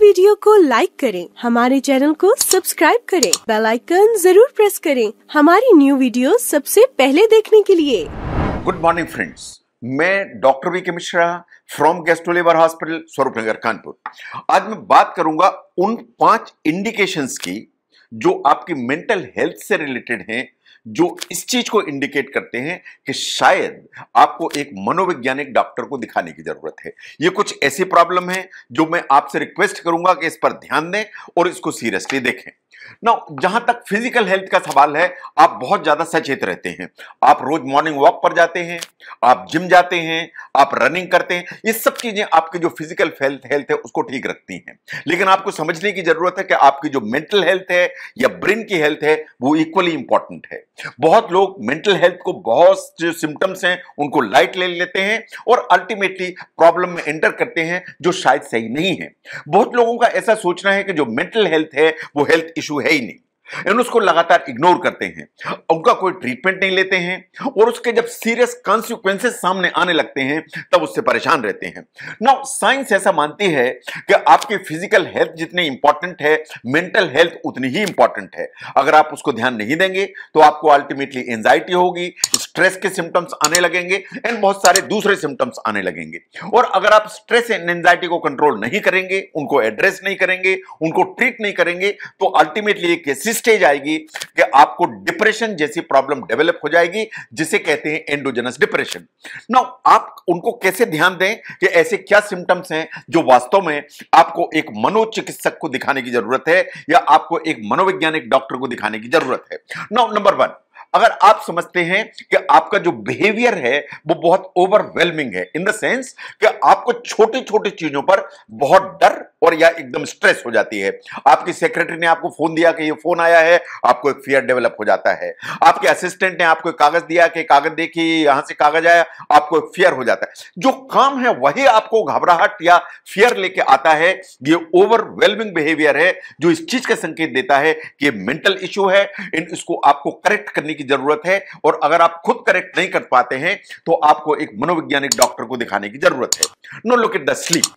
video को like करें हमारे चैनल को सब्सक्राइब करें बेल आइकन जरूर प्रेस करें हमारी न्यू वीडियो सबसे पहले देखने के लिए गुड मॉर्निंग फ्रेंड्स मैं doctor V K Mishra from Gastro लेबर हॉस्पिटल स्वरूप नगर कानपुर आज मैं बात करूंगा उन पांच इंडिकेशंस की जो आपकी मेंटल हेल्थ से रिलेटेड हैं जो इस चीज को इंडिकेट करते हैं कि शायद आपको एक मनोवैज्ञानिक डॉक्टर को दिखाने की जरूरत है ये कुछ ऐसी प्रॉब्लम है जो मैं आपसे रिक्वेस्ट करूंगा कि इस पर ध्यान दें और इसको सीरियसली देखें ना जहां तक फिजिकल हेल्थ का सवाल है आप बहुत ज्यादा सचेत रहते हैं आप रोज मॉर्निंग वॉक पर जाते हैं आप जिम जाते हैं आप रनिंग करते हैं ये सब चीजें आपकी जो फिजिकल हेल्थ है उसको ठीक रखती हैं लेकिन आपको समझने की जरूरत है कि आपकी जो मेंटल हेल्थ है या ब्रेन की हेल्थ है वो इक्वली इंपॉर्टेंट है है बहुत लोग मेंटल हेल्थ को बहुत जो सिम्टम्स हैं उनको लाइट ले लेते हैं और अल्टीमेटली प्रॉब्लम में एंटर करते हैं जो शायद सही नहीं है बहुत लोगों का ऐसा सोचना है कि जो मेंटल हेल्थ है वो हेल्थ इशू है ही नहीं एंड उसको लगातार इग्नोर करते हैं उनका कोई ट्रीटमेंट नहीं लेते हैं और उसके जब सीरियस कॉन्सिक्वेंसेस सामने आने लगते हैं तब उससे परेशान रहते हैं नाउ साइंस ऐसा मानती है कि आपकी फिजिकल हेल्थ जितनी इंपॉर्टेंट है मेंटल हेल्थ उतनी ही इंपॉर्टेंट है अगर आप उसको ध्यान नहीं देंगे तो आपको अल्टीमेटली एंजाइटी होगी स्ट्रेस के सिम्टम्स आने लगेंगे एंड बहुत सारे दूसरे सिम्टम्स आने लगेंगे और अगर आप स्ट्रेस एंड एंजाइटी को कंट्रोल नहीं करेंगे उनको एड्रेस नहीं करेंगे उनको ट्रीट नहीं करेंगे तो अल्टीमेटली एक ऐसी स्टेज आएगी कि आपको डिप्रेशन जैसी प्रॉब्लम डेवलप हो जाएगी जिसे कहते हैं एंडोजेनस डिप्रेशन ना आप उनको कैसे ध्यान दें कि ऐसे क्या सिम्टम्स हैं जो वास्तव में आपको एक मनोचिकित्सक को दिखाने की जरूरत है या आपको एक मनोवैज्ञानिक डॉक्टर को दिखाने की जरूरत है नाउ नंबर वन अगर आप समझते हैं कि आपका जो बिहेवियर है वो बहुत ओवरवेलमिंग है इन द सेंस कि आपको छोटी छोटी चीजों पर बहुत डर और या एकदम स्ट्रेस हो जाती है आपकी सेक्रेटरी ने आपको फोन दिया कि ये फोन आया है आपको एक फियर डेवलप हो जाता है आपके असिस्टेंट ने आपको कागज दिया कि कागज देखिए यहां से कागज आया आपको एक फियर हो जाता है जो काम है वही आपको घबराहट या फियर लेके आता है ये ओवरवेलमिंग बिहेवियर है जो इस चीज का संकेत देता है कि ये मेंटल इश्यू है इन इसको आपको करेक्ट करने की जरूरत है और अगर आप खुद करेक्ट नहीं कर पाते हैं तो आपको एक मनोवैज्ञानिक डॉक्टर को दिखाने की जरूरत है now look at the sleep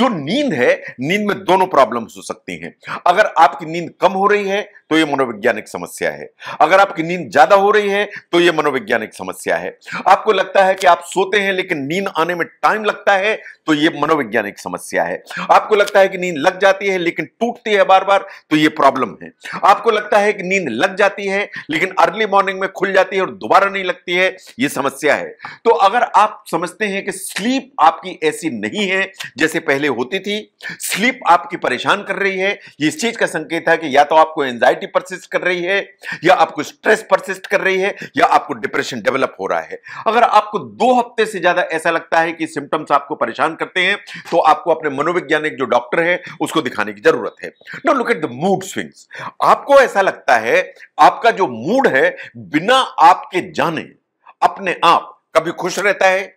जो नींद है नींद में दोनों प्रॉब्लम हो सकती हैं अगर आपकी नींद कम हो रही है तो यह मनोवैज्ञानिक समस्या है अगर आपकी नींद ज्यादा हो रही है तो यह मनोवैज्ञानिक समस्या है आपको लगता है कि आप सोते हैं लेकिन नींद आने में टाइम लगता है तो यह मनोवैज्ञानिक समस्या है आपको लगता है कि नींद लग जाती है लेकिन टूटती है बार बार तो यह प्रॉब्लम है आपको लगता है कि नींद लग जाती है लेकिन अर्ली मॉर्निंग में खुल जाती है और दोबारा नहीं लगती है यह समस्या है तो अगर आप समझते हैं कि स्लीप आपकी ऐसी नहीं है जैसे जैसे पहले होती थी स्लीप आपकी परेशान कर रही है ये इस चीज का संकेत है कि या तो आपको एंजाइटी परसिस्ट कर रही है या आपको स्ट्रेस परसिस्ट कर रही है या आपको डिप्रेशन डेवलप हो रहा है अगर आपको दो हफ्ते से ज्यादा ऐसा लगता है कि सिम्टम्स आपको परेशान करते हैं तो आपको अपने मनोवैज्ञानिक जो डॉक्टर है उसको दिखाने की जरूरत है now look at the mood swings आपको ऐसा लगता है आपका जो मूड है बिना आपके जाने अपने आप कभी खुश रहता है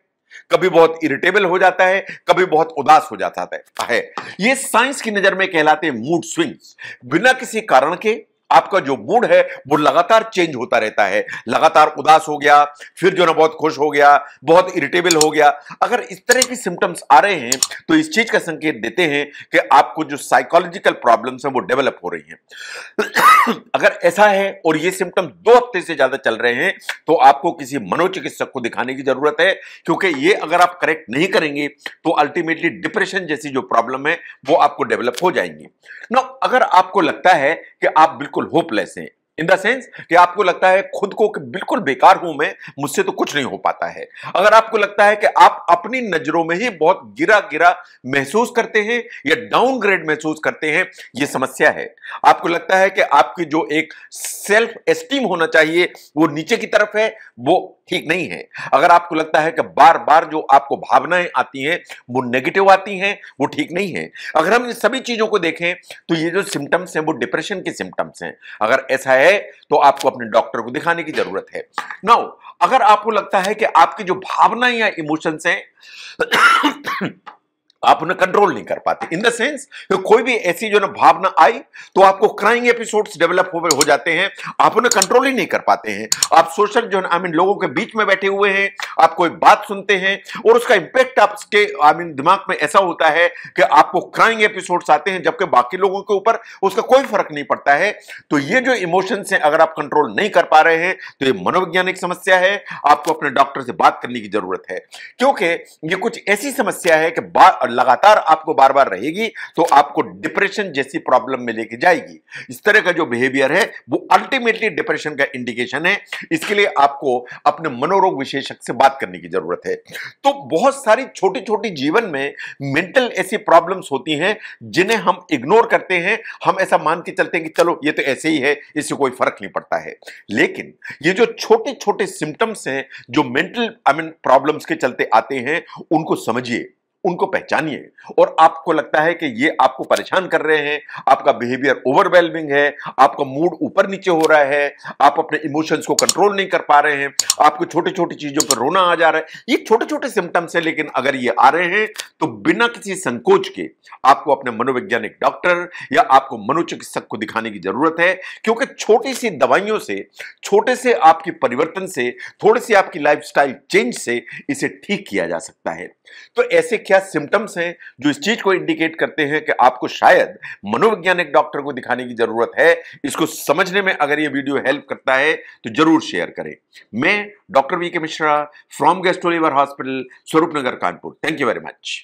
कभी बहुत इरिटेबल हो जाता है कभी बहुत उदास हो जाता है ये साइंस की नजर में कहलाते मूड स्विंग्स बिना किसी कारण के आपका जो मूड है वो लगातार चेंज होता रहता है लगातार उदास हो गया फिर जो ना बहुत खुश हो गया बहुत इरिटेबल हो गया अगर इस तरह की सिम्टम्स आ रहे हैं तो इस चीज का संकेत देते हैं कि आपको जो साइकोलॉजिकल प्रॉब्लम्स हैं वो डेवलप हो रही हैं अगर ऐसा है और ये सिम्टम दो हफ्ते से ज्यादा चल रहे हैं तो आपको किसी मनोचिकित्सक को दिखाने की जरूरत है क्योंकि ये अगर आप करेक्ट नहीं करेंगे तो अल्टीमेटली डिप्रेशन जैसी जो प्रॉब्लम है वो आपको डेवलप हो जाएंगी ना अगर आपको लगता है कि आप बिल्कुल होपलेस हैं इन द सेंस कि आपको लगता है खुद को कि बिल्कुल बेकार हूं मैं मुझसे तो कुछ नहीं हो पाता है अगर आपको लगता है कि आप अपनी नजरों में ही बहुत गिरा गिरा महसूस करते हैं या डाउनग्रेड महसूस करते हैं ये समस्या है आपको लगता है कि आपकी जो एक सेल्फ एस्टीम होना चाहिए वो नीचे की तरफ है वो ठीक नहीं है अगर आपको लगता है कि बार बार जो आपको भावनाएं आती हैं वो नेगेटिव आती हैं वो ठीक नहीं है अगर हम इन सभी चीजों को देखें तो ये जो सिम्टम्स हैं वो डिप्रेशन के सिम्टम्स हैं अगर ऐसा है है तो आपको अपने डॉक्टर को दिखाने की जरूरत है नाउ अगर आपको लगता है कि आपकी जो भावना या इमोशंस हैं आप उन्हें कंट्रोल नहीं कर पाते इन द सेंस कोई भी ऐसी जो ना भावना आई तो आपको क्राइंग एपिसोड्स डेवलप हो, हो जाते हैं आप उन्हें कंट्रोल ही नहीं कर पाते हैं आप सोशल जो आई मीन लोगों के बीच में बैठे हुए हैं आप कोई बात सुनते हैं और उसका इंपैक्ट आपके आई मीन दिमाग में ऐसा होता है कि आपको क्राइंग एपिसोड्स आते हैं जबकि बाकी लोगों के ऊपर उसका कोई फर्क नहीं पड़ता है तो ये जो इमोशंस हैं अगर आप कंट्रोल नहीं कर पा रहे हैं तो ये मनोवैज्ञानिक समस्या है आपको अपने डॉक्टर से बात करने की जरूरत है क्योंकि ये कुछ ऐसी समस्या है कि और लगातार आपको बार बार रहेगी तो आपको डिप्रेशन जैसी प्रॉब्लम में लेके जाएगी इस तरह का जो बिहेवियर है वो अल्टीमेटली डिप्रेशन का इंडिकेशन है इसके लिए आपको अपने मनोरोग विशेषज्ञ से बात करने की जरूरत है तो बहुत सारी छोटी छोटी जीवन में मेंटल ऐसी प्रॉब्लम्स होती हैं जिन्हें हम इग्नोर करते हैं हम ऐसा मान के चलते हैं कि चलो ये तो ऐसे ही है इससे कोई फर्क नहीं पड़ता है लेकिन ये जो छोटे छोटे सिम्टम्स हैं जो मेंटल आई मीन प्रॉब्लम्स के चलते आते हैं उनको समझिए उनको पहचानिए और आपको लगता है कि ये आपको परेशान कर रहे हैं आपका बिहेवियर ओवरवेलमिंग है आपका मूड ऊपर नीचे हो रहा है आप अपने इमोशंस को कंट्रोल नहीं कर पा रहे हैं आपको छोटी छोटी चीजों पर रोना आ जा रहा है ये छोटे छोटे सिम्टम्स हैं लेकिन अगर ये आ रहे हैं तो बिना किसी संकोच के आपको अपने मनोवैज्ञानिक डॉक्टर या आपको मनोचिकित्सक को दिखाने की जरूरत है क्योंकि छोटी सी दवाइयों से छोटे से आपके परिवर्तन से थोड़ी सी आपकी लाइफ चेंज से इसे ठीक किया जा सकता है तो ऐसे क्या क्या सिम्टम्स हैं जो इस चीज को इंडिकेट करते हैं कि आपको शायद मनोवैज्ञानिक डॉक्टर को दिखाने की जरूरत है इसको समझने में अगर ये वीडियो हेल्प करता है तो जरूर शेयर करें मैं doctor V K Mishra from Gastro Liver Hospital Swaroop Nagar Kanpur thank you very much